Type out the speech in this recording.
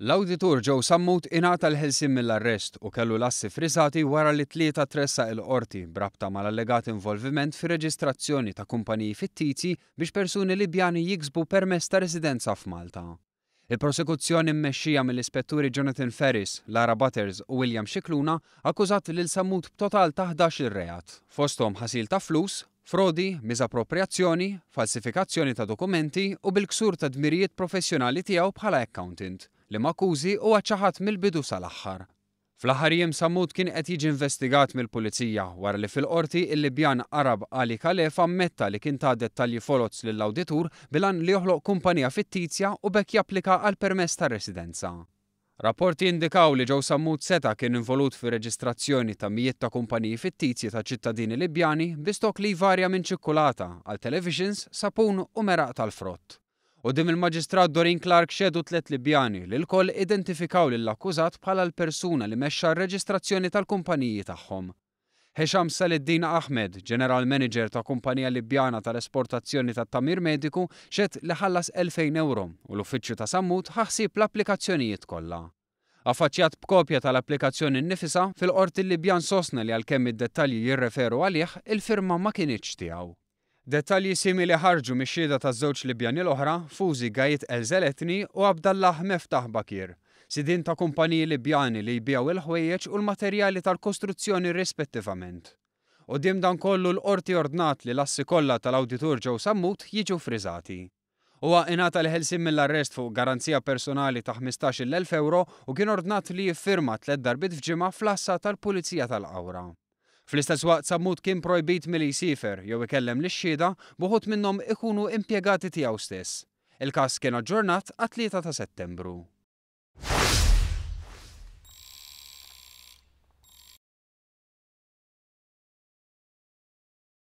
L-auditur ġew Sammut ingħata l-ħelsim mill-arrest u kellu lassi frizzati wara li tlieta tressa il-qorti brabta mal-allegat involviment fi reġistrazzjoni ta' kumpaniji fittizi biex persuni Libjani jiksbu permess ta' residenza f'Malta. Il-prosekuzzjoni mmexxija mill-ispetturi Jonathan Ferris, Lara Butters u William Xikluna akkużat lil Sammut b'total ta' 11 reat, fosthom ħasil ta' flus, frodi, miżappropriazzjoni, falsifikazzjoni ta' dokumenti u bil-ksur ta' dmirijiet professjonali tiegħu bħala accountant li makużi u għacċaħat mill-bidu sal-axħar. Fl-aħħar jiem kien qed jiġi investigat mill-pulizija wara li fil-qorti il-Libjan Arab Ali Kalef ammetta li kien ta' dettalji folots lill-awditur bilan li joħloq kumpanija fittizja u bekk japplika għal permess ta' residenza. Rapporti indikaw li ġew Sammut Seta kien involut fi reġistrazzjoni ta' mijiet ta' kumpaniji fittizji ta' ċittadini Libjani bistok li varja minn ċikkulata għal televisions, sapun u meraq tal-frott. U dim il-Maġistrat Dorin Clark xedu tlet Libjani li l-koll identifikaw l-akkużat bħala l-persuna li mexxa r-reġistrazzjoni tal-kumpaniji tagħhom. Hesham Saleddin Ahmed, General Manager ta' Kumpanija Libjana tal-Esportazzjoni ta' Tamir Mediku, xed li ħallas 2000 euro u l-Uffiċċju ta' Sammut ħaxsib l-applikazzjonijiet kollha. Affaċjat b'kopja tal-applikazzjoni nifisa fil-qorti Libjan sosna li għalkemm id-dettalji jirreferu għalih il-firma ma kienieċ tiegħu. Dettalji simili ħarġu mix ta' taż-żewġ Libjani l-oħra, Fuzi Gajit Elzeletni u Abdallah Meftaħ Bakir, sidin ta' kumpaniji Libjani li jbijaw il-ħwejjeġ u l-materjali tal-kostruzzjoni rispettivament. U dim dan kollu l-qorti ordnat li l-assi kollha tal-awditur ġew sammut jiġu friżati. Huwa inata l-ħelsim mill-arrest fuq garanzija personali ta' 15 l-1000 euro u kien ordnat li jiffirma tliet darbit f'ġimgħa fl-assa tal-Pulizija tal-Awra. Fl-istess waqt sammut kien projbit milli jsifer jew ikellem l xhieda buħut minnhom ikunu impjegati tiegħu stess. Il-każ kien aġġornat għat-3 ta' Settembru.